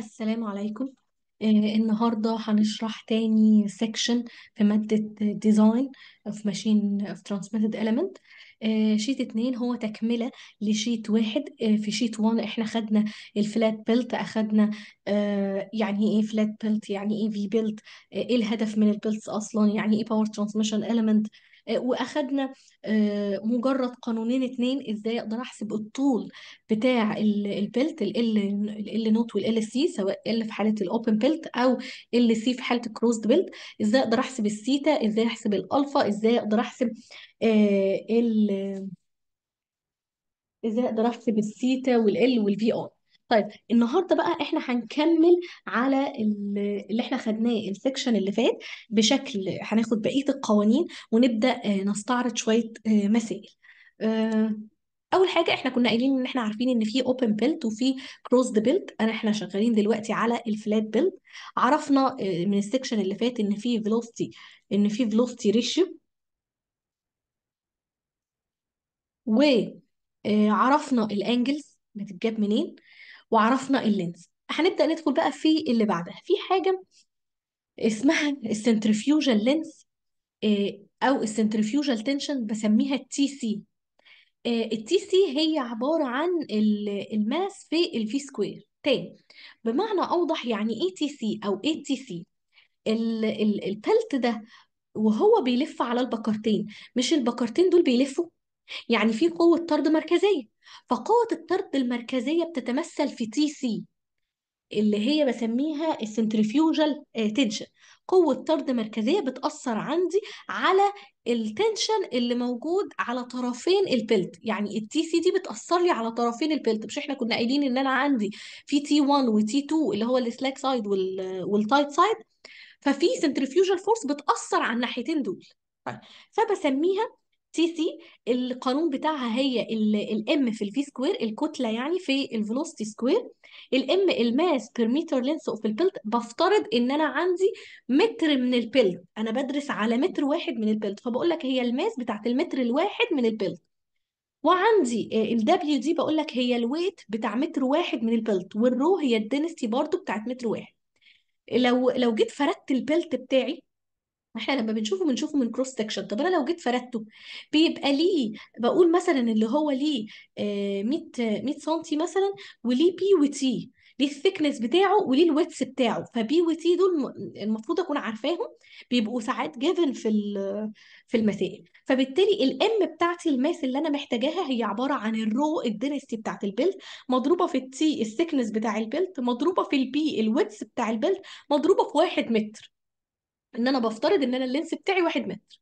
السلام عليكم آه، النهاردة هنشرح تاني سيكشن في مادة ديزاين اوف ماشين اوف ترانسميتد element شيت آه، اتنين هو تكملة لشيت واحد آه، في شيت وان احنا خدنا الفلات بيلت اخدنا يعني ايه فلات بيلت يعني ايه في بيلت ايه الهدف من البيلتس اصلا يعني ايه باور ترانسميشن element واخدنا آه، مجرد قانونين اتنين ازاي اقدر احسب الطول بتاع البلت ال ال نوت وال سي سواء ال في حاله الاوبن بلت او ال سي في حاله الكروزد بلت ازاي اقدر احسب الثيتا ازاي احسب الالفا ازاي اقدر احسب ال ازاي اقدر احسب الثيتا والال والفي ار طيب النهارده بقى احنا هنكمل على اللي احنا خدناه السكشن اللي فات بشكل هناخد بقيه القوانين ونبدا آه، نستعرض شويه آه، مسائل آه، اول حاجه احنا كنا قايلين ان احنا عارفين ان في اوبن بيلت وفي كروزد بيلت انا احنا شغالين دلوقتي على الفلات بيلت عرفنا من السكشن اللي فات ان في فيلوستي ان في فيلوستي ريشيو وعرفنا الانجلز بتتجاب منين وعرفنا اللينز هنبدأ ندخل بقى في اللي بعدها في حاجة اسمها السنترفيوجال لينز آه، أو السنترفيوجال تنشن بسميها التي سي آه، التي سي هي عبارة عن الماس في الفي سكوير تاني بمعنى أوضح يعني اي تي سي أو اي تي سي البلت ده وهو بيلف على البكرتين مش البكرتين دول بيلفوا يعني في قوة طرد مركزية فقوة الطرد المركزية بتتمثل في تي سي اللي هي بسميها السنترفيوجال آه، تنشن قوة طرد مركزية بتأثر عندي على التنشن اللي موجود على طرفين البلت يعني التي سي دي بتأثر لي على طرفين البلت مش احنا كنا قايلين ان انا عندي في تي 1 وتي 2 اللي هو السلاك سايد والتايت سايد ففي سنترفيوجال فورس بتأثر على الناحيتين دول طيب، فبسميها سي القانون بتاعها هي الام في الفي سكوير الكتله يعني في الفيلوسيتي سكوير الام الماس بير متر لينث اوف البيلت بفترض ان انا عندي متر من البيلت انا بدرس على متر واحد من البيلت فبقول لك هي الماس بتاعت المتر الواحد من البيلت وعندي آه، الدبليو دي بقول لك هي الويت بتاع متر واحد من البيلت والرو هي الدنستي برضو بتاعت متر واحد لو لو جيت فردت البيلت بتاعي احنا لما بنشوفه بنشوفه من كروس سكشن طب انا لو جيت فردته بيبقى ليه بقول مثلا اللي هو ليه 100 100 سم مثلا وليه بي وتي ليه الثيكنس بتاعه وليه الويتس بتاعه فبي وتي دول المفروض اكون عارفاهم بيبقوا ساعات جيفن في في المسائل فبالتالي الام بتاعتي الماس اللي انا محتاجاها هي عباره عن الرو الدنستي بتاعت البيلت مضروبه في التي الثيكنس بتاع البيلت مضروبه في البي الويتس بتاع البيلت مضروبه في واحد متر ان انا بفترض ان انا اللينس بتاعي واحد متر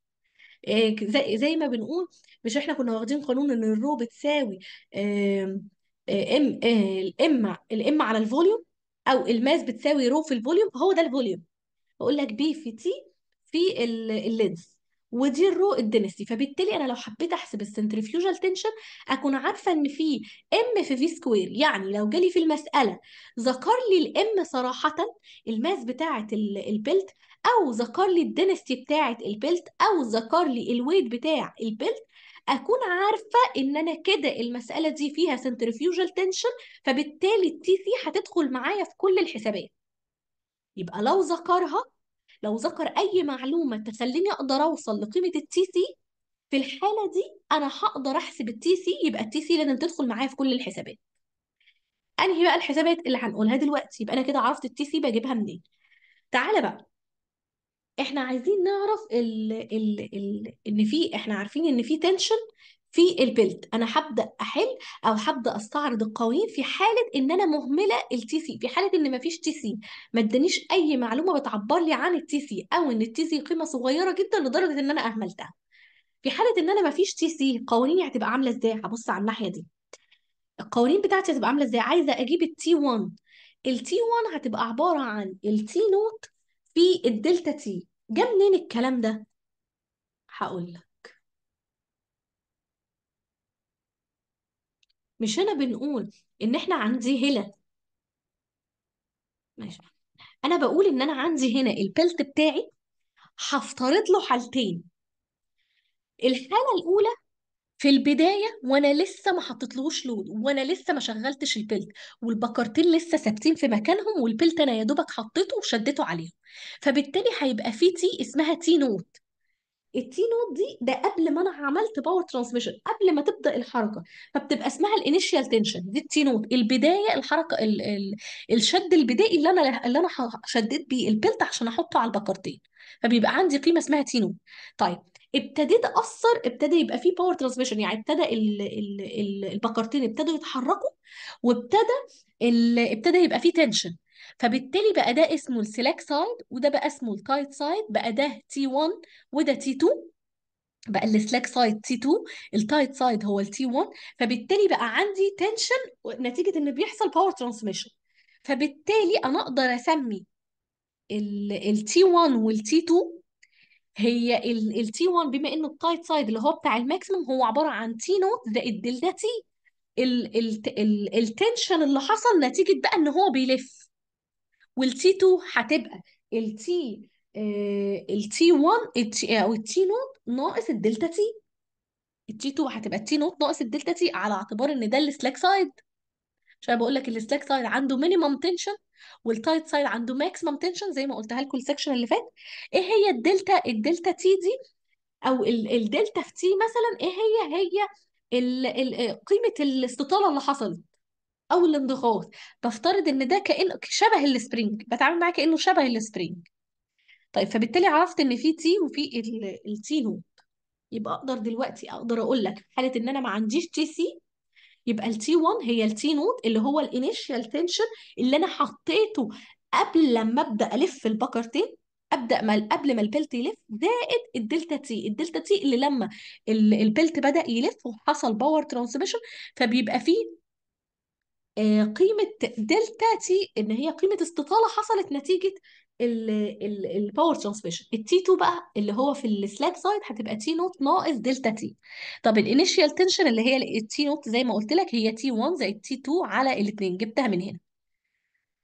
آه، زي زي ما بنقول مش احنا كنا واخدين قانون ان الرو بتساوي ام آه، آه، الام الام على الفوليوم او الماس بتساوي رو في الفوليوم هو ده الفوليوم بقول لك بي في تي في اللينس ودي الرو الدنسي فبالتالي انا لو حبيت احسب السنترفيوجال تنشن اكون عارفه ان في ام في في سكوير يعني لو جالي في المساله ذكر لي الام صراحه الماس بتاعه البلت او ذكر لي الدنستي بتاعه البلت او ذكر لي الويت بتاع البلت اكون عارفه ان انا كده المساله دي فيها سنترفيوجال تنشن فبالتالي التي سي هتدخل معايا في كل الحسابات يبقى لو ذكرها لو ذكر اي معلومه تخليني اقدر اوصل لقيمه التي سي في الحاله دي انا هقدر احسب التي سي يبقى التي سي لازم تدخل معايا في كل الحسابات انهي بقى الحسابات اللي هنقولها دلوقتي يبقى انا كده عرفت التي سي بجيبها منين تعالى بقى احنا عايزين نعرف ال ال ال ان في احنا عارفين ان في تنشن في البيلت انا هبدا احل او هبدا استعرض القوانين في حاله ان انا مهمله التي سي في حاله ان مفيش تي سي ما ادانيش اي معلومه بتعبر لي عن التي سي او ان التي سي قيمه صغيره جدا لدرجه ان انا اهملتها في حاله ان انا مفيش تي سي قوانيني هتبقى عامله ازاي هبص على الناحيه دي القوانين بتاعتي هتبقى عامله ازاي عايزه اجيب التي 1 التي 1 هتبقى عباره عن التي نوت في الدلتا تي جه منين الكلام ده هقول لك مش انا بنقول ان احنا عندي هنا ماشي انا بقول ان انا عندي هنا البلت بتاعي هفترض له حالتين الحاله الاولى في البدايه وانا لسه ما حطيتلهوش لود وانا لسه ما شغلتش البلت والبكرتين لسه ثابتين في مكانهم والبلت انا يا دوبك حطيته وشدته عليهم فبالتالي هيبقى في تي اسمها تي نوت التي نوت دي ده قبل ما انا عملت باور ترانسميشن قبل ما تبدا الحركه فبتبقى اسمها الانيشيال تنشن دي التي نوت البدايه الحركه الـ الـ الشد البدائي اللي انا اللي انا شديت بيه البلت عشان احطه على البكرتين فبيبقى عندي قيمه اسمها تي نوت طيب ابتديت اثر ابتدى يبقى فيه باور ترانسميشن يعني ابتدى البقرتين ابتدوا يتحركوا وابتدى ابتدى يبقى فيه تنشن فبالتالي بقى ده اسمه السلاك سايد وده بقى اسمه التايت سايد بقى ده تي 1 وده تي 2 بقى السلاك سايد تي 2 التايت سايد هو التي 1 فبالتالي بقى عندي تنشن نتيجه ان بيحصل باور ترانسميشن فبالتالي انا اقدر اسمي التي 1 والتي 2 هي التي 1 بما انه التايت سايد اللي هو بتاع الماكسيمم هو عباره عن تي نوت زائد دلتا تي التنشن اللي حصل نتيجه بقى ان هو بيلف والتي 2 هتبقى التي التي 1 او التي نوت ناقص الدلتا تي التي 2 هتبقى التي نوت ناقص الدلتا تي على اعتبار ان ده السلاك سايد عشان بقول لك السلاك سايد عنده مينيمم تنشن والتايت سايد عنده ماكسيمم تنشن زي ما قلتها لكم السكشن اللي فات ايه هي الدلتا الدلتا تي دي او الدلتا في تي مثلا ايه هي هي آه، قيمه الاستطاله اللي حصلت او الانضغاط بفترض ان ده كانه شبه السبرينج بتعامل معاه كانه شبه السبرينج طيب فبالتالي عرفت ان في تي وفي التي نوت يبقى اقدر دلوقتي اقدر اقول لك حاله ان انا ما عنديش تي سي يبقى التي 1 هي التي نود اللي هو الانيشال تنشن اللي انا حطيته قبل لما ابدا الف البكرتين ابدا ما قبل ما البلت يلف زائد الدلتا تي الدلتا تي اللي لما البلت بدا يلف وحصل باور ترانسميشن فبيبقى فيه آه، قيمة دلتا تي إن هي قيمة استطالة حصلت نتيجة الباور ترانسميشن التي 2 بقى اللي هو في السلاك سايد هتبقى تي نوت ناقص دلتا تي طب الانيشيال تنشن اللي هي التي نوت زي ما قلت لك هي تي 1 زائد تي 2 على الاثنين جبتها من هنا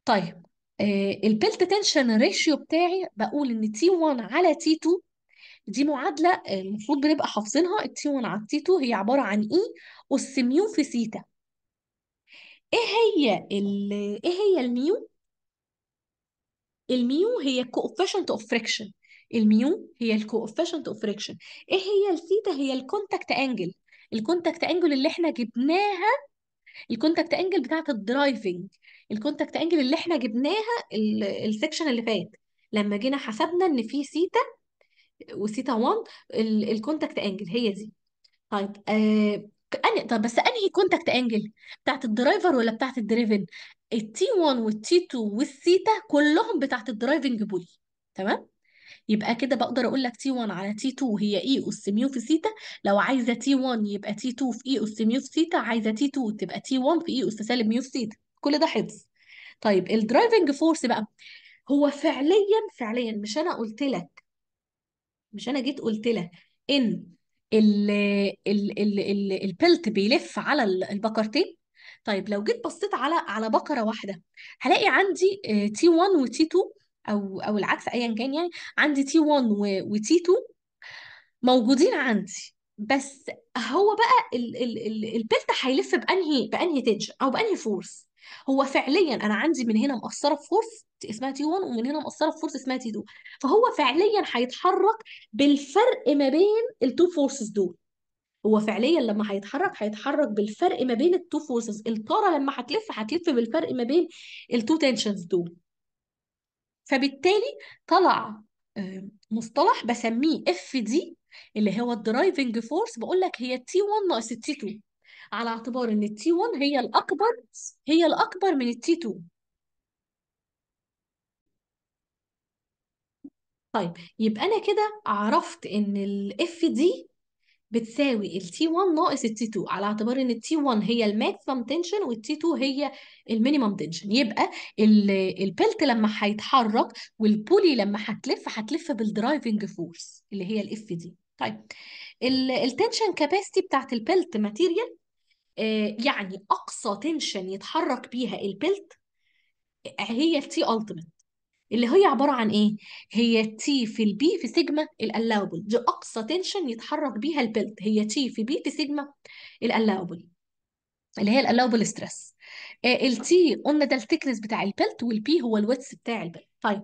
طيب آه البلت تنشن ريشيو بتاعي بقول ان تي 1 على تي 2 دي معادله آه، المفروض بنبقى حافظينها التي 1 على تي 2 هي عباره عن اي اس ميو في سيتا ايه هي ايه هي الميو الميو هي coefficient of friction الميو هي الكوفيشنت اوف فريكشن ايه هي الثيتا هي الكونتاكت انجل الكونتاكت انجل اللي احنا جبناها الكونتاكت انجل بتاعه الدرايفنج الكونتاكت انجل اللي احنا جبناها السكشن اللي فات لما جينا حسبنا ان في ثيتا وثيتا 1 الكونتاكت انجل هي دي طيب آه طب بس انهي كونتاكت انجل بتاعت الدرايفر ولا بتاعت الدريفن التي 1 والتي 2 والثيتا كلهم بتاعت الدرايفنج بولي تمام يبقى كده بقدر اقول لك تي 1 على تي 2 هي e اي اس ميو في ثيتا لو عايزه تي 1 يبقى تي 2 في e اي اس ميو في ثيتا عايزه تي 2 تبقى تي 1 في اي اس سالب ميو في ثيتا كل ده حفظ طيب الدرايفنج فورس بقى هو فعليا فعليا مش انا قلت لك مش انا جيت قلت لك ان ال ال ال البلت بيلف على البكرتين طيب لو جيت بصيت على على بقرة واحدة هلاقي عندي تي 1 وتي 2 او او العكس ايا كان يعني عندي تي 1 وتي 2 موجودين عندي بس هو بقى ال ال ال البلت هيلف بانهي بانهي تنشن او بانهي فورس هو فعليا انا عندي من هنا مقصره في فورس اسمها تي 1 ومن هنا مقصره في فورس اسمها تي 2 فهو فعليا هيتحرك بالفرق ما بين التو فورسز دول هو فعليا لما هيتحرك هيتحرك بالفرق ما بين التو فورسز الطاره لما هتلف هتلف بالفرق ما بين التو تنشنز دول فبالتالي طلع مصطلح بسميه اف دي اللي هو الدرايفنج فورس بقول لك هي تي 1 ناقص التي 2 على اعتبار ان التي 1 هي الاكبر هي الاكبر من التي 2 طيب يبقى انا كده عرفت ان الاف دي بتساوي ال T1 ناقص ال T2 على اعتبار ان ال T1 هي الماكسيمم تنشن وال T2 هي المينيمم تنشن يبقى البلت لما هيتحرك والبولي لما هتلف هتلف بالدرايفنج فورس اللي هي الاف دي طيب التنشن كاباسيتي بتاعت البلت ماتيريال آه، يعني اقصى تنشن يتحرك بيها البلت آه، هي ال T ultimate اللي هي عبارة عن إيه؟ هي تي في البي في سيجما الألاوبل دي أقصى تنشن يتحرك بيها البلت هي تي في بي في سيجما الألاوبل اللي هي الألاوبل ستريس التي قلنا ده التكنس بتاع البلت والبي هو الويتس بتاع البلت طيب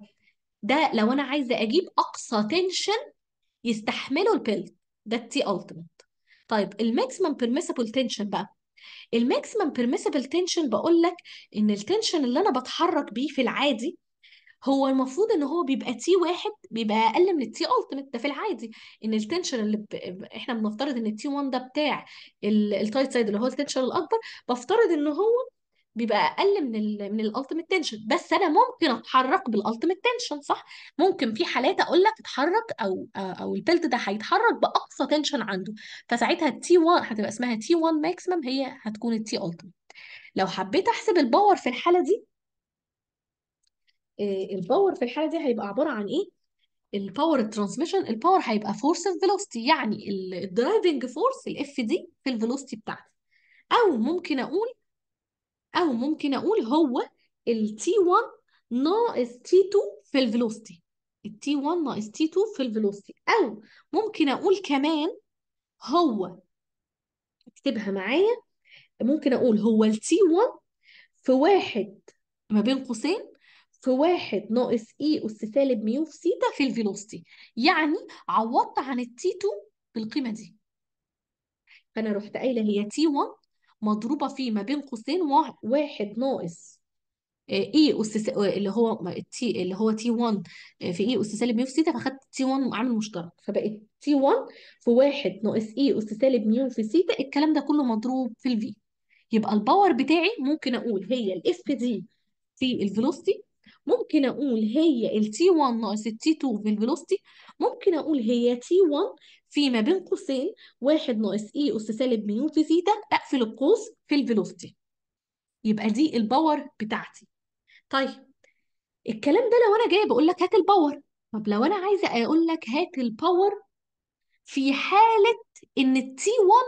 ده لو أنا عايزة أجيب أقصى تنشن يستحمله البلت ده التي ألتيميت طيب الماكسيمم بيرميسيبل تنشن بقى الماكسيمم بيرميسيبل تنشن بقول لك ان التنشن اللي انا بتحرك بيه في العادي هو المفروض ان هو بيبقى تي واحد بيبقى اقل من التي التيمت ده في العادي ان التنشن اللي ب... احنا بنفترض ان التي 1 ده بتاع التايت سايد اللي هو التنشن الاكبر بفترض ان هو بيبقى اقل من الـ من الالتيميت تنشن بس انا ممكن اتحرك بالالتيميت تنشن صح ممكن في حالات اقول لك اتحرك او او البلت ده هيتحرك باقصى تنشن عنده فساعتها التي 1 هتبقى اسمها تي 1 ماكسيمم هي هتكون التي التيميت لو حبيت احسب الباور في الحاله دي آه، الباور في الحاله دي هيبقى عباره عن ايه الباور الترانسميشن الباور هيبقى فورس فيلوستي يعني الدرايفنج فورس الاف دي في الفيلوستي بتاعتي او ممكن اقول او ممكن اقول هو ال T1 ناقص T2 في الفيلوستي ال T1 ناقص T2 في الفيلوستي او ممكن اقول كمان هو اكتبها معايا ممكن اقول هو ال T1 في واحد ما بين قوسين في واحد ناقص e اي اس سالب ميو في سيتا في الفيلوستي يعني عوضت عن التي 2 بالقيمه دي فانا رحت قايله هي تي 1 مضروبه في ما بين قوسين واحد ناقص اي آه، e اس آه، اللي هو تي اللي هو تي 1 آه، في e اي اس سالب ميو في سيتا فاخدت تي 1 عامل مشترك فبقت تي 1 في واحد ناقص اي اس سالب ميو في سيتا الكلام ده كله مضروب في الفي يبقى الباور بتاعي ممكن اقول هي الاف دي في الفيلوستي ممكن اقول هي ال T1 ناقص ال T2 في الفيلوستي ممكن اقول هي T1 في ما بين قوسين واحد ناقص اي اس سالب ميو في ثيتا اقفل القوس في الفيلوستي يبقى دي الباور بتاعتي طيب الكلام ده لو انا جايه بقول لك هات الباور طب لو انا عايزه اقول لك هات الباور في حاله ان t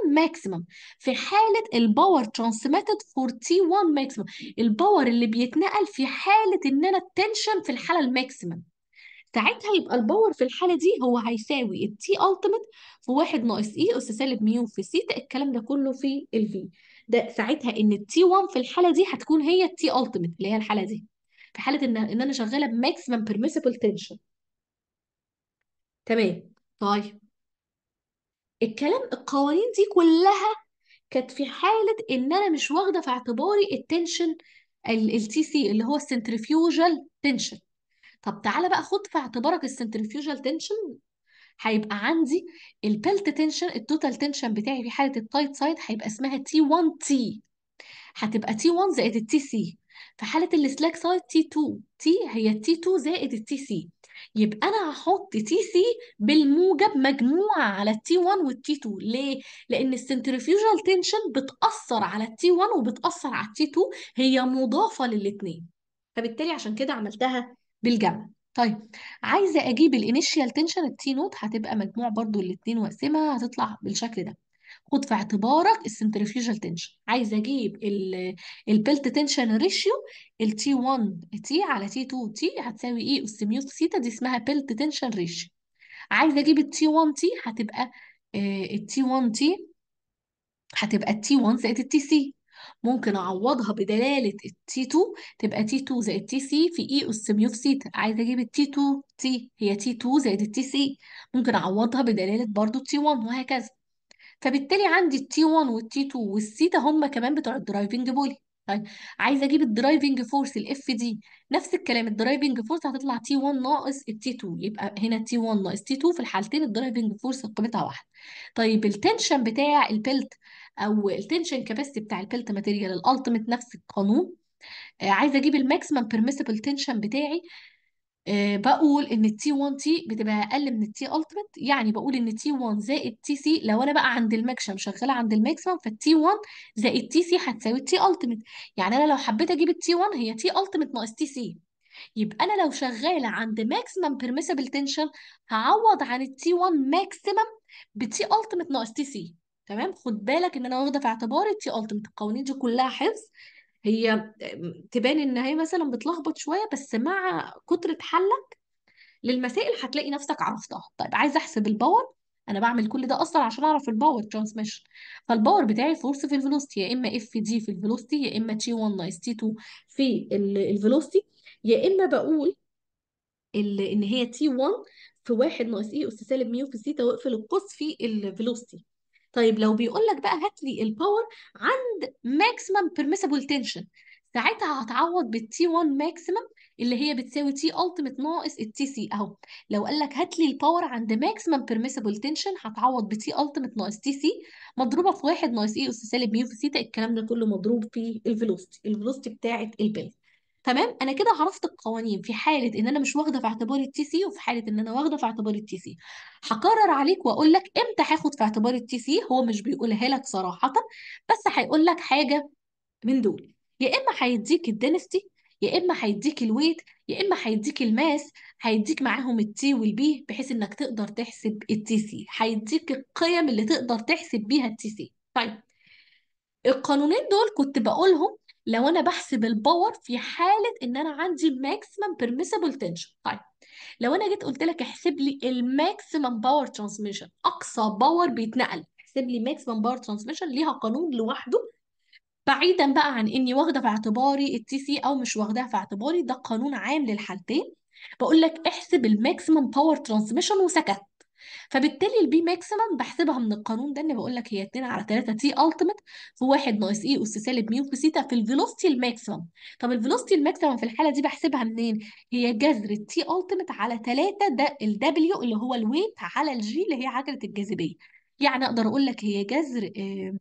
1 ماكسيمم في حاله الباور ترانسميتد فور تي 1 ماكسيمم الباور اللي بيتنقل في حاله ان انا التنشن في الحاله الماكسيمم ساعتها يبقى الباور في الحاله دي هو هيساوي التي ultimate في 1 ناقص اي e اس سالب ميو في سيتا الكلام ده كله في الفي ده ساعتها ان التي 1 في الحاله دي هتكون هي التي ultimate اللي هي الحاله دي في حاله ان ان انا شغاله بماكسيمم بيرميسيبل تنشن تمام طيب الكلام القوانين دي كلها كانت في حالة إن أنا مش واخدة في اعتباري التنشن التي سي اللي هو السنترفيوجال تنشن طب تعالى بقى خد في اعتبارك السنترفيوجال تنشن هيبقى عندي البلت تنشن التوتال تنشن بتاعي في حالة التايت سايد هيبقى اسمها تي 1 تي هتبقى تي 1 زائد التي سي في حالة السلاك سايد تي 2 تي هي التي 2 زائد التي سي يبقى أنا هحط تي سي بالموجب مجموعة على التي 1 والتي 2 ليه؟ لأن السنترفيوجال تنشن بتأثر على التي 1 وبتأثر على التي 2 هي مضافة للاثنين فبالتالي عشان كده عملتها بالجمع طيب عايزه اجيب الانيشيال تنشن التي نوت هتبقى مجموع برضو الاثنين واقسمها هتطلع بالشكل ده خد في اعتبارك السنترفيوجال تنشن عايز اجيب البلت تنشن ريشيو التي 1 تي على تي 2 تي هتساوي ايه اس ميو ثيتا دي اسمها بلت تنشن ريشيو عايز اجيب التي 1 تي هتبقى التي 1 تي هتبقى التي 1 زائد التي سي ممكن اعوضها بدلاله التي 2 تبقى تي 2 زائد تي سي في اي اس ميو في سيتا عايزه اجيب التي 2 تي هي تي 2 زائد التي سي ممكن اعوضها بدلاله برضو التي 1 وهكذا فبالتالي عندي التي 1 والتي 2 والثيتا هم كمان بتوع الدرايفنج بولي طيب عايزه اجيب الدرايفنج فورس الاف دي نفس الكلام الدرايفنج فورس هتطلع تي 1 ناقص التي 2 يبقى هنا تي 1 ناقص تي 2 في الحالتين الدرايفنج فورس قيمتها واحده طيب التنشن بتاع البلت او التنشن كاباسيتي بتاع البلت ماتيريال الالتيميت نفس القانون آه، عايزه اجيب الماكسيمم بيرميسيبل تنشن بتاعي آه، بقول ان التي 1 تي بتبقى اقل من التي التيمت يعني بقول ان تي 1 زائد تي سي لو انا بقى عند المكشم شغاله عند الماكسيمم فالتي 1 زائد تي سي هتساوي التي التيمت يعني انا لو حبيت اجيب التي 1 هي تي التيمت ناقص تي سي يبقى انا لو شغاله عند ماكسيمم بيرميسيبل تنشن هعوض عن التي 1 ماكسيمم بتي التيمت ناقص تي سي تمام خد بالك ان انا واخده في اعتبار التي التيمت القوانين دي كلها حفظ هي تبان ان هي مثلا بتلخبط شويه بس مع كتره حلك للمسائل هتلاقي نفسك عرفتها طيب عايزه احسب الباور انا بعمل كل ده اصلا عشان اعرف الباور ترانسميشن فالباور بتاعي فورس في الفيلوستي يا اما اف دي في الفيلوستي يا اما تي 1 ناقص تي 2 في الفيلوستي يا اما بقول ان هي تي 1 في 1 ناقص اي e، اس سالب ميو في سيتا واقفل القوس في الفيلوستي طيب لو بيقول لك بقى هات لي الباور عند ماكسيمم بيرميسيبل تنشن ساعتها هتعوض بالتي 1 ماكسيمم اللي هي بتساوي تي التيميت ناقص التي سي اهو لو قال لك هات لي الباور عند ماكسيمم بيرميسيبل تنشن هتعوض بتي التيميت ناقص تي سي مضروبه في واحد ناقص اي اس سالب ميو في سيتا الكلام ده كله مضروب في الفيلوستي الفيلوستي بتاعه البلد تمام انا كده عرفت القوانين في حاله ان انا مش واخده في اعتبار التي سي وفي حاله ان انا واخده في اعتبار التي سي هقرر عليك واقول لك امتى هاخد في اعتبار التي سي هو مش بيقولها لك صراحه بس هيقول لك حاجه من دول يا اما هيديك الدنستي يا اما هيديك الويت يا اما هيديك الماس هيديك معاهم التي والبي بحيث انك تقدر تحسب التي سي هيديك القيم اللي تقدر تحسب بيها التي سي طيب القانونين دول كنت بقولهم لو انا بحسب الباور في حاله ان انا عندي ماكسيمم بيرميسيبل تنشن طيب لو انا جيت قلت لك احسب لي الماكسيمم باور ترانسميشن اقصى باور بيتنقل احسب لي ماكسيمم باور ترانسميشن ليها قانون لوحده بعيدا بقى عن اني واخده في اعتباري التي سي او مش واخداها في اعتباري ده قانون عام للحالتين بقول لك احسب الماكسيمم باور ترانسميشن وسكت فبالتالي البي ماكسيمم بحسبها من القانون ده اللي بقول لك هي 2 على 3 تي التيمت في 1 ناقص اي e اس سالب ميو في سيتا في الفيلوستي الماكسيمم طب الفيلوستي الماكسيمم في الحاله دي بحسبها منين هي جذر التي التيمت على 3 ده الدبليو اللي هو الويت على الجي اللي هي عجله الجاذبيه يعني اقدر اقول لك هي جذر آه،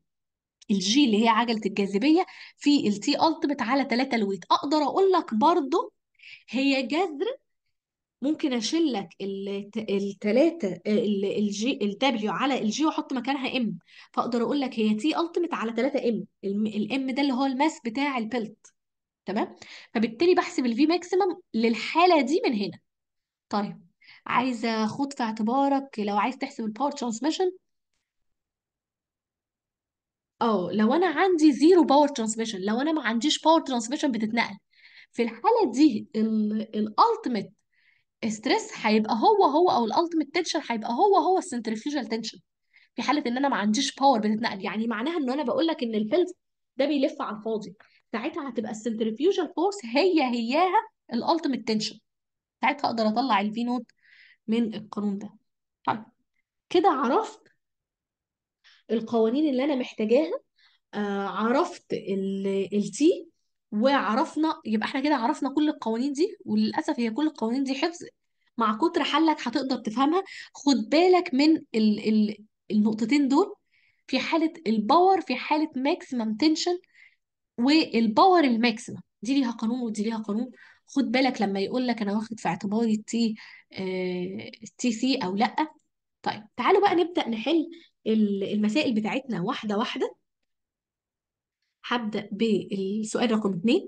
الجي اللي هي عجلة الجاذبية في التي ألتمت على 3 الويت أقدر أقول لك برضو هي جذر ممكن اشيل لك التلاتة الجي الدبليو على الجي واحط مكانها ام فاقدر اقول لك هي تي التيمت على 3 ام الام ده اللي هو الماس بتاع البلت تمام فبالتالي بحسب الفي ماكسيمم للحاله دي من هنا طيب عايزه خد في اعتبارك لو عايز تحسب الباور ترانسميشن اه لو انا عندي زيرو باور ترانسميشن لو انا ما عنديش باور ترانسميشن بتتنقل في الحاله دي الالتيميت ستريس هيبقى هو هو او الالتيميت تنشن هيبقى هو هو السنترفيوجال تنشن في حاله ان انا ما عنديش باور بتتنقل يعني معناها ان انا بقول لك ان الفلز ده بيلف على الفاضي ساعتها هتبقى السنترفيوجال فورس هي هياها الالتيميت تنشن ساعتها اقدر اطلع الفي نوت من القانون ده طيب كده عرفت القوانين اللي انا محتاجاها آه عرفت التي وعرفنا يبقى احنا كده عرفنا كل القوانين دي وللاسف هي كل القوانين دي حفظ مع كتر حلك هتقدر تفهمها خد بالك من ال ال النقطتين دول في حالة الباور في حالة ماكسيمم تنشن والباور الماكسيمم دي ليها قانون ودي ليها قانون خد بالك لما يقول لك انا واخد في اعتباري التي تي سي او لا طيب تعالوا بقى نبدأ نحل المسائل بتاعتنا واحدة واحدة هبدأ بالسؤال رقم اتنين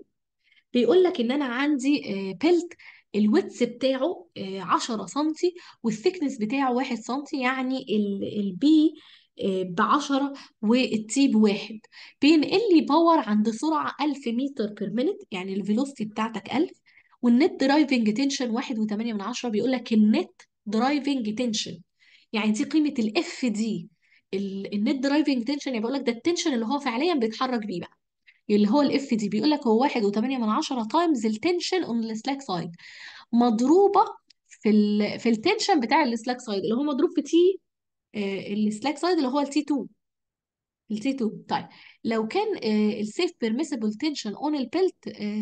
بيقول لك إن أنا عندي بيلت آه، الويتس بتاعه 10 آه، سم والثيكنس بتاعه 1 سم يعني البي ب 10 والتي 1 بينقل لي باور عند سرعة 1000 متر بير مينت يعني الفيلوستي بتاعتك 1000 والنت درايفنج تنشن 1.8 بيقول لك النت درايفنج تنشن يعني دي قيمة الاف دي النت درايفنج تنشن يعني بقول لك ده التنشن اللي هو فعليا بيتحرك بيه بقى اللي هو الاف دي بيقول لك هو 1.8 تايمز التنشن اون السلاك سايد مضروبة في الـ في التنشن بتاع السلاك سايد اللي هو مضروب في تي السلاك سايد اللي هو التي 2 التي 2 طيب لو كان السيف بيرميسيبل تنشن اون البيلت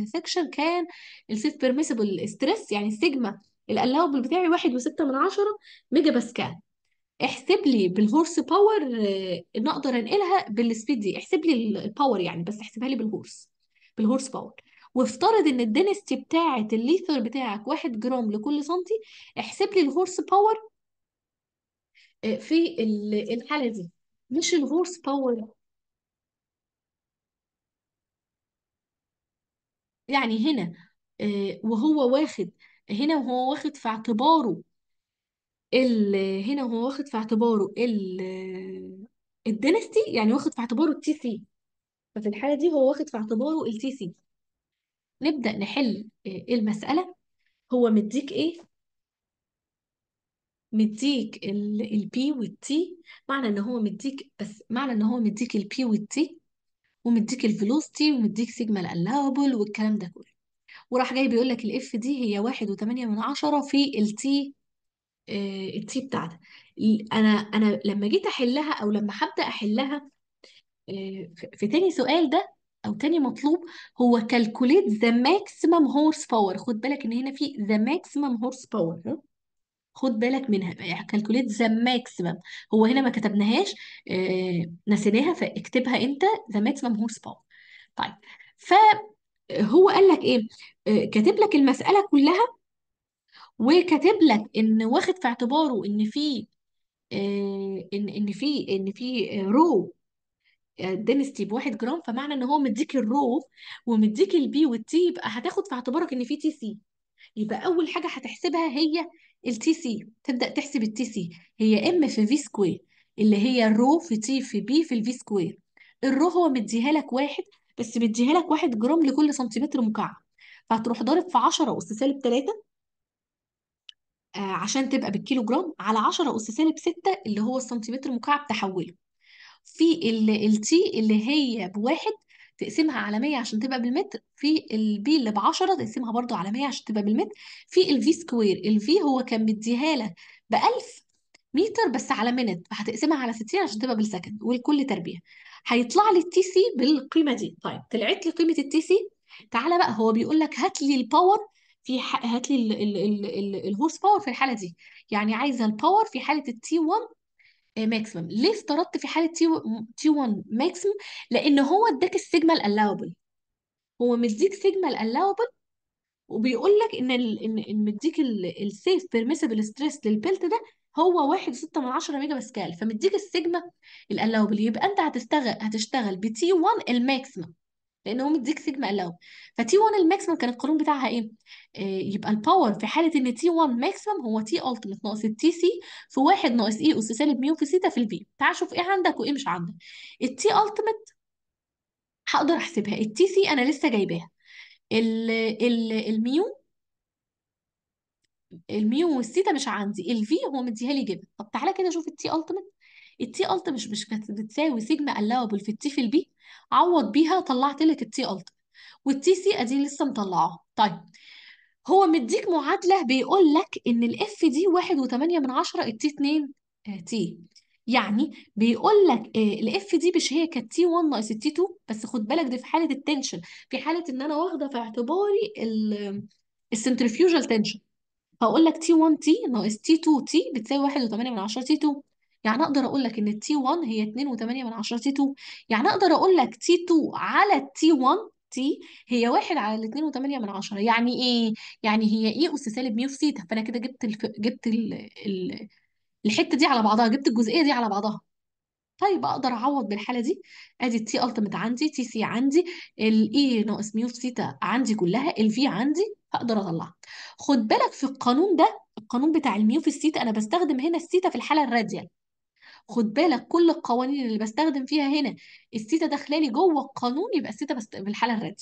سكشن كان السيف بيرميسيبل ستريس يعني السيجما الالاوبل بتاعي 1.6 ميجا باسكال احسب لي بالهورس باور آه، ان اقدر انقلها بالسبيد دي احسب لي الباور يعني بس احسبها لي بالهورس بالهورس باور وافترض ان الدنستي بتاعه الليثر بتاعك 1 جرام لكل سنتي احسب لي الهورس باور آه، في الحاله دي مش الهورس باور يعني هنا آه، وهو واخد هنا وهو واخد في اعتباره ال هنا هو واخد في اعتباره الدينستي يعني واخد في اعتباره التي سي ففي الحالة دي هو واخد في اعتباره التي سي نبدأ نحل آه، المسألة هو مديك ايه؟ مديك البي والتي معنى ان هو مديك بس معنى ان هو مديك البي والتي ومديك الفلوستي ومديك سيجما الالابل والكلام ده كله وراح جاي بيقول لك الاف دي هي واحد وثمانية من عشرة في التي آه، التي بتاعتها انا انا لما جيت احلها او لما هبدا احلها آه، في تاني سؤال ده او تاني مطلوب هو كالكوليت ذا ماكسيمم هورس باور خد بالك ان هنا في ذا ماكسيمم هورس باور خد بالك منها كالكوليت ذا ماكسيمم هو هنا ما كتبناهاش آه، نسيناها فاكتبها انت ذا ماكسيمم هورس باور طيب فهو قال لك ايه كاتب لك المساله كلها وكاتب لك ان واخد في اعتباره ان في آه، ان ان في ان في آه، رو دنستي آه، بواحد جرام فمعنى ان هو مديك الرو ومديك البي والتي يبقى هتاخد في اعتبارك ان في تي سي يبقى اول حاجه هتحسبها هي التي سي تبدا تحسب التي سي هي ام في في سكوير اللي هي الرو في تي في بي في الفي سكوير الرو هو مديها لك واحد بس مديها لك واحد جرام لكل سنتيمتر مكعب فهتروح ضارب في 10 اس سالب 3 آه، عشان تبقى بالكيلو جرام على 10 أس سالب 6 اللي هو السنتيمتر مكعب تحوله في التي اللي هي بواحد تقسمها على 100 عشان تبقى بالمتر في البي اللي ب 10 تقسمها برضو على 100 عشان تبقى بالمتر في الفي سكوير الفي هو كان مديها لك ب 1000 متر بس على منت فهتقسمها على 60 عشان تبقى بالسكند والكل تربيع هيطلع لي التي سي بالقيمه دي طيب طلعت لي قيمه التي سي تعالى بقى هو بيقول لك هات لي الباور في هات لي الهورس باور في الحاله دي يعني عايزه الباور في حاله التي 1 ماكسيمم ليه افترضت في حاله تي 1 ماكسيمم لان هو اداك السيجما الالاوبل هو مديك سيجما الالاوبل وبيقول لك ان ال ان مديك السيف بيرميسبل ستريس للبلت ده هو 1.6 ميجا باسكال فمديك السيجما الالاوبل يبقى انت هتشتغل هتشتغل بتي 1 الماكسيمم لان هو مديك سيجما الاول فتي 1 الماكسيمم كان القانون بتاعها ايه آه، يبقى الباور في حاله ان تي 1 ماكسيمم هو تي التيمت ناقص التي سي في 1 ناقص اي e اس سالب ميو في سيتا في البي تعال شوف ايه عندك وايه مش عندك التي التيمت هقدر احسبها التي سي انا لسه جايباها ال ال الميو الميو والثيتا مش عندي الفي هو مديها لي جبن طب تعالى كده شوف التي التيمت التي الت مش مش كانت بتساوي سيجما الاوبل في التي في البي عوض بيها طلعت لك التي الت والتي سي ادي لسه مطلعاها طيب هو مديك معادله بيقول لك ان الاف دي 1.8 من 10 التي 2 تي يعني بيقول لك آه، الاف دي مش هي كانت تي 1 ناقص تي 2 بس خد بالك دي في حاله التنشن في حاله ان انا واخده في اعتباري السنترفيوجال تنشن فاقول لك تي 1 تي ناقص تي 2 تي بتساوي 1.8 من 10 تي 2 يعني اقدر اقول لك ان t 1 هي 2.8 من 10 تي 2 يعني اقدر اقول لك تي 2 على t 1 تي هي 1 على 2.8 من 10 يعني ايه يعني هي ايه اس سالب ميو في ثيتا فانا كده جبت الف... جبت ال... ال... الحته دي على بعضها جبت الجزئيه دي على بعضها طيب اقدر اعوض بالحاله دي ادي التي التيمت عندي تي سي عندي الاي e ناقص ميو في ثيتا عندي كلها الفي عندي هقدر اطلعها خد بالك في القانون ده القانون بتاع الميو في الثيتا انا بستخدم هنا الثيتا في الحاله الراديال خد بالك كل القوانين اللي بستخدم فيها هنا الثيتا داخلالي جوه القانون يبقى الثيتا بس في الحاله الراديال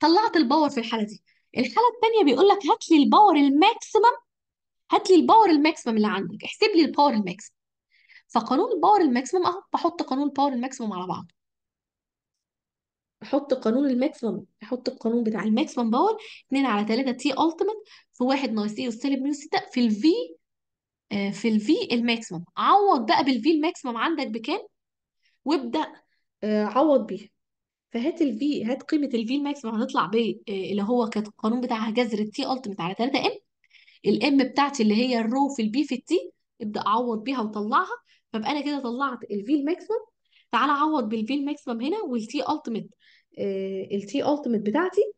طلعت الباور في الحاله دي الحاله الثانيه بيقول لك هات لي الباور الماكسيمم هات لي الباور الماكسيمم اللي عندك احسب لي الباور الماكسيمم فقانون الباور الماكسيمم اهو بحط قانون الباور الماكسيمم على بعضه احط قانون الماكسيمم احط القانون بتاع الماكسيمم باور 2 على 3 تي التيمت في 1 ناقص اي والسالب ميو ستة في الفي آه، في الفي الماكسيمم عوض بقى بالفي الماكسيمم عندك بكام وابدأ آه، عوض بيها فهات الفي هات قيمة الفي الماكسيمم هنطلع بيه آه، اللي هو كانت القانون بتاعها جذر التي التيمت على 3 ام الام بتاعتي اللي هي الرو في البي في التي ابدأ عوض بيها وطلعها فبقى انا كده طلعت الفي الماكسيمم تعالى اعوض بالفي الماكسيمم هنا والتي التيمت آه، التي التيمت بتاعتي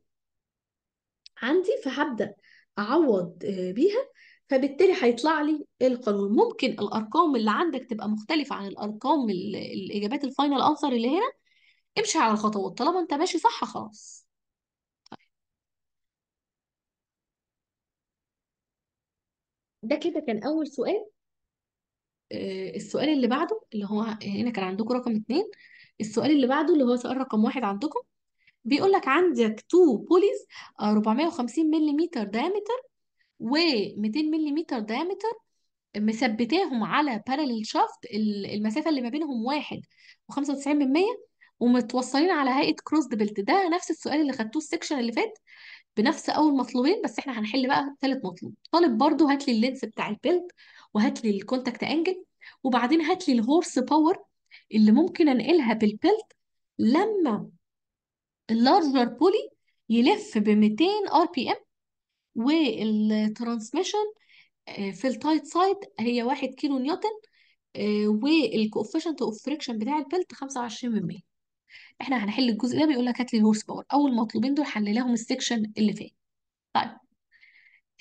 عندي فهبدأ اعوض بيها فبالتالي هيطلع لي القانون ممكن الارقام اللي عندك تبقى مختلفه عن الارقام الاجابات الفاينل انسر اللي هنا امشي على الخطوات طالما انت ماشي صح خلاص طيب. ده كده كان اول سؤال آه، السؤال اللي بعده اللي هو هنا كان عندكم رقم اتنين السؤال اللي بعده اللي هو سؤال رقم واحد عندكم بيقول لك عندك تو بوليز 450 ملم دايمتر و200 ملم دايمتر مثبتاهم على بارلل شافت المسافه اللي ما بينهم 1 و95% ومتوصلين على هيئه كروس بيلت ده نفس السؤال اللي خدتوه السكشن اللي فات بنفس اول مطلوبين بس احنا هنحل بقى ثالث مطلوب طالب برضو هات لي اللينس بتاع البيلت وهات لي الكونتاكت انجل وبعدين هات لي الهورس باور اللي ممكن انقلها بالبيلت لما اللارجر بولي يلف ب 200 ار بي ام والترانسميشن آه، في التايت سايد هي 1 كيلو نيوتن آه، والكوفيشنت اوف فريكشن بتاع البلت 25% احنا هنحل الجزء ده بيقول لك هات لي الهورس باور اول مطلوبين دول حللهم السكشن اللي فات طيب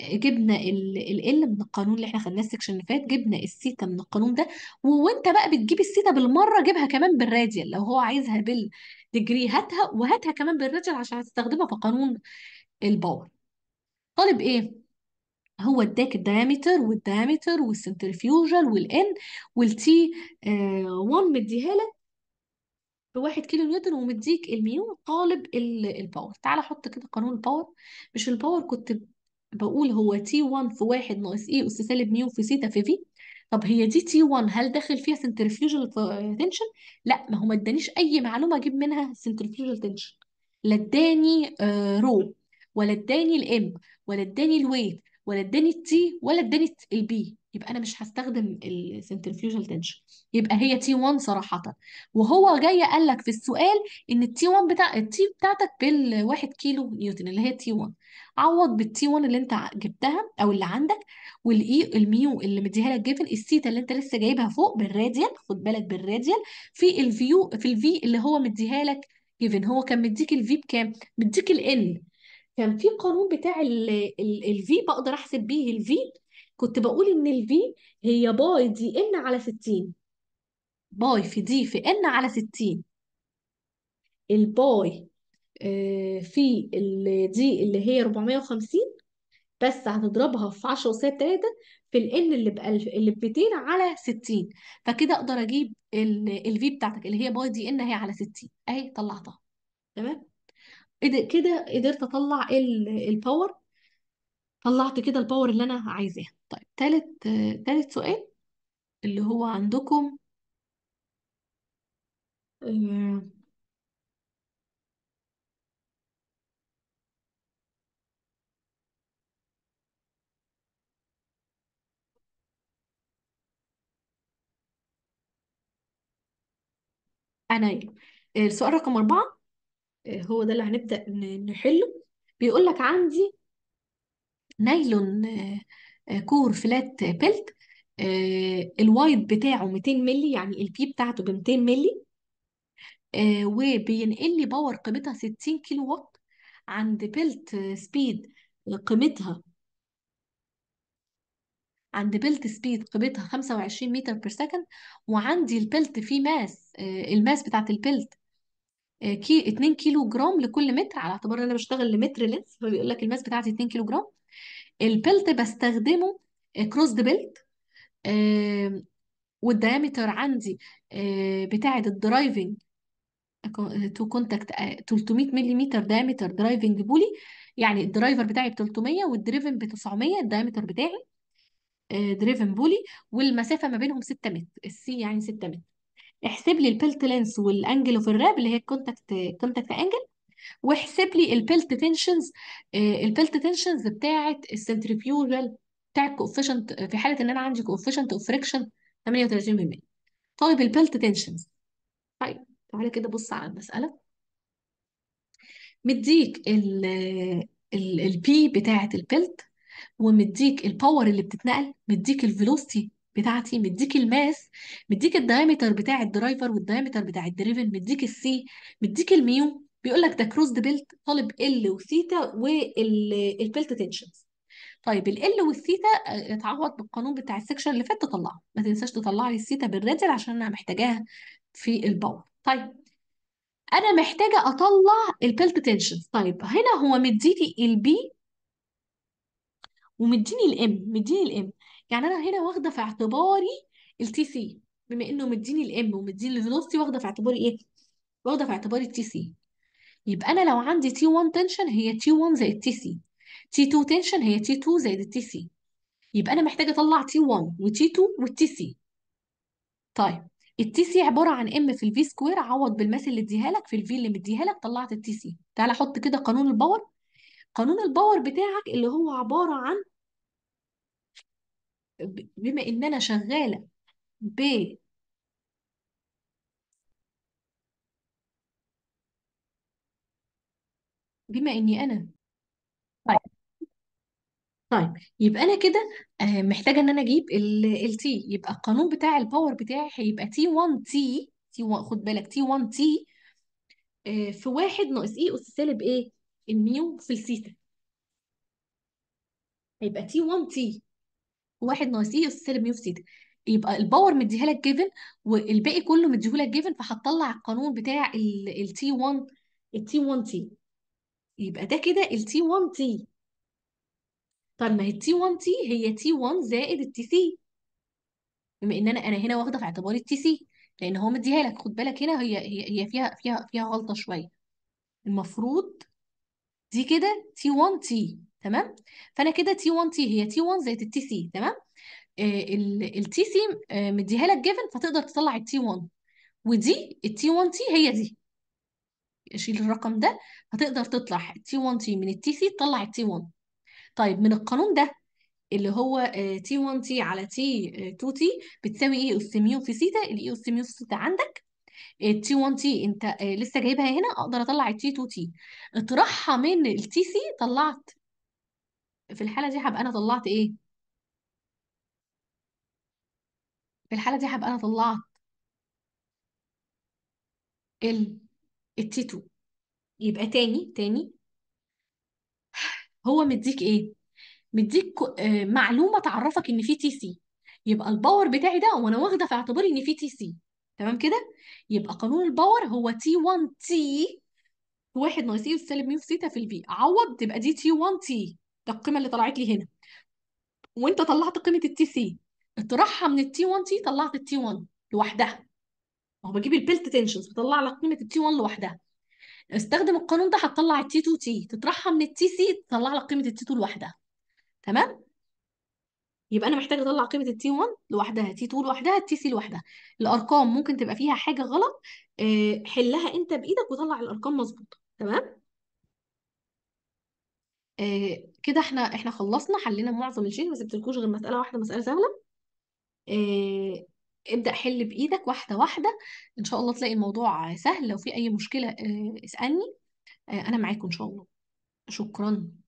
آه، جبنا ال من القانون اللي احنا خدناه السكشن اللي فات جبنا السيتا من القانون ده وانت بقى بتجيب السيتا بالمره جيبها كمان بالراديال لو هو عايزها بالديجري هاتها وهاتها كمان بالراديال عشان هتستخدمها في قانون الباور طالب ايه هو اداك الدايمتر والدايمتر والسنترفيوجل والان والتي 1 آه، مديها لك بواحد كيلو نيوتن ومديك الميو طالب الباور تعالى حط كده قانون الباور مش الباور كنت بقول هو تي 1 في واحد ناقص اي e، اس سالب ميو في سيتا في في طب هي دي تي 1 هل داخل فيها سنترفيوجل تنشن آه، لا ما هو ما ادانيش اي معلومه اجيب منها سنترفيوجل تنشن لا اداني رو آه، ولا اداني الام ولا اداني الويت ولا اداني التي ولا اداني البي يبقى انا مش هستخدم السنترفيوجال تنشن يبقى هي تي 1 صراحه وهو جاي قال لك في السؤال ان التي 1 بتاع التي بتاعتك بال1 كيلو نيوتن اللي هي تي 1 عوض بالتي 1 اللي انت جبتها او اللي عندك والاي e، الميو اللي مديها لك جيفن السيتا اللي انت لسه جايبها فوق بالراديال خد بالك بالراديال في الفيو في الفي اللي هو مديها لك جيفن هو كان مديك الفي بكام مديك الان كان في قانون بتاع الفي بقدر احسب بيه الفي كنت بقول ان الفي هي باي دي ان على 60 باي في دي في ان على 60 الباي آه، في دي اللي هي 450 بس هتضربها في 10 اس 3 في الان اللي ب 1000 اللي ب 200 على 60 فكده اقدر اجيب الفي بتاعتك اللي هي باي دي ان هي على 60 اهي طلعتها تمام إيه كده قدرت اطلع الباور طلعت كده الباور اللي انا عايزاها طيب تالت تالت سؤال اللي هو عندكم آه، انا السؤال رقم أربعة هو ده اللي هنبدأ نحله بيقول لك عندي نايلون آه، كور فلات بيلت آه، الوايد بتاعه 200 مللي يعني البي بتاعته ب 200 مللي آه، وبينقل لي باور قيمتها 60 كيلو وات عند بيلت سبيد قيمتها عند بيلت سبيد قيمتها 25 متر بير سكند وعندي البيلت فيه ماس الماس بتاعت البيلت آه، كي 2 كيلو جرام لكل متر على اعتبار ان انا بشتغل لمتر لينس فبيقول لك الماس بتاعتي 2 كيلو جرام البلت بستخدمه كروس بيلت والديامتر عندي آه، بتاعة الدرايفنج تو كونتاكت 300 ملم دايمتر درايفنج بولي يعني الدرايفر بتاعي ب 300 والدريفن ب 900 الدايمتر بتاعي دريفن آه، بولي والمسافه ما بينهم 6 متر السي يعني 6 متر احسب لي البيلت لينس والانجل اوف الراب اللي هي الكونتاكت كونتاكت انجل واحسب لي البيلت تنشنز آه، البيلت تنشنز بتاعه السنترفيوجال بتاع الكوفيشنت في حاله ان انا عندي كوفيشنت اوف فريكشن 38% طالب البيلت تنشنز طيب تعالى كده بص على المساله مديك ال البي بتاعه البيلت ومديك الباور اللي بتتنقل مديك الفيلوستي بتاعتي مديك الماس مديك الدايمتر بتاع الدرايفر والدايمتر بتاع الدريفن مديك السي مديك الميو بيقول لك ده كروس بيلت طالب ال وثيتا والبيلت تنشنز طيب ال والثيتا آه، اتعوض بالقانون بتاع السكشن اللي فات تطلعه ما تنساش تطلع لي الثيتا بالراديال عشان انا محتاجاها في الباور طيب انا محتاجه اطلع البيلت تنشنز طيب هنا هو مديني البي ومديني الام مديني الام يعني انا هنا واخده في اعتباري التي سي بما انه مديني الام ومديني الفيلوسيتي واخده في اعتباري ايه واخده في اعتباري التي سي يبقى انا لو عندي تي 1 تنشن هي تي 1 زائد تي سي تي 2 تنشن هي تي 2 زائد التي سي يبقى انا محتاجه اطلع تي 1 وتي 2 والتي سي طيب التي سي عباره عن ام في الفي سكوير عوض بالماس اللي اديها لك في الفي اللي مديها لك طلعت التي سي تعالى حط كده قانون الباور قانون الباور بتاعك اللي هو عباره عن بما ان انا شغاله ب بما اني انا طيب طيب يبقى انا كده آه، محتاجه ان انا اجيب التي يبقى القانون بتاع الباور بتاعي هيبقى تي 1 تي تي 1 خد بالك تي 1 تي في واحد ناقص ايه e اس سالب ايه الميو في الثيتا هيبقى تي 1 تي واحد ناقصيه يصير 160 يبقى الباور مديها لك جيفن والباقي كله مديهولك جيفن فهتطلع القانون بتاع التي 1 التي 1 تي يبقى ده كده التي 1 تي طب ما هي التي 1 تي هي تي 1 زائد التي سي بما ان انا انا هنا واخده في اعتبار التي سي لان هو مديها لك خد بالك هنا هي هي هي فيها فيها فيها غلطه شويه المفروض دي كده تي 1 تي تمام فانا كده تي 1 تي هي تي 1 زائد التي سي تمام آه، التي سي آه، مديها لك جيفن فتقدر تطلع التي 1 ودي التي 1 تي هي دي اشيل الرقم ده هتقدر تطلع تي 1 تي من التي سي تطلع التي 1 طيب من القانون ده اللي هو تي 1 تي على تي 2 تي بتساوي ايه اس ميو في سيتا الاي اس ميو في سيتا عندك التي 1 تي انت آه، لسه جايبها هنا اقدر اطلع التي 2 تي اطرحها من التي سي طلعت في الحالة دي هبقى أنا طلعت إيه؟ في الحالة دي هبقى أنا طلعت ال التيتو يبقى تاني تاني هو مديك إيه؟ مديك آه، معلومة تعرفك إن في تي سي يبقى الباور بتاعي ده وأنا واخدة في اعتباري إن في تي سي تمام كده؟ يبقى قانون الباور هو تي 1 تي واحد ناقص سالب والسالب ميو في سيتا في البي عوض تبقى دي تي 1 تي ده القيمه اللي طلعت لي هنا وانت طلعت قيمه التي سي اطرحها من التي 1 تي طلعت التي 1 لوحدها ما هو بجيب البيلت تنشنز بطلع لك قيمه التي 1 لوحدها استخدم القانون ده هتطلع التي 2 تي تطرحها من التي سي تطلع لك قيمه التي 2 لوحدها تمام يبقى انا محتاجه اطلع قيمه التي 1 لوحدها تي 2 لوحدها التي سي لوحدها الارقام ممكن تبقى فيها حاجه غلط آه، حلها انت بايدك وطلع الارقام مظبوطه تمام آه، كده احنا احنا خلصنا حلينا معظم الشيء ما سبتلكوش غير مسألة واحدة مسألة سهلة إيه ابدأ حل بإيدك واحدة واحدة إن شاء الله تلاقي الموضوع سهل لو في أي مشكلة إيه اسألني إيه أنا معاكم إن شاء الله شكرا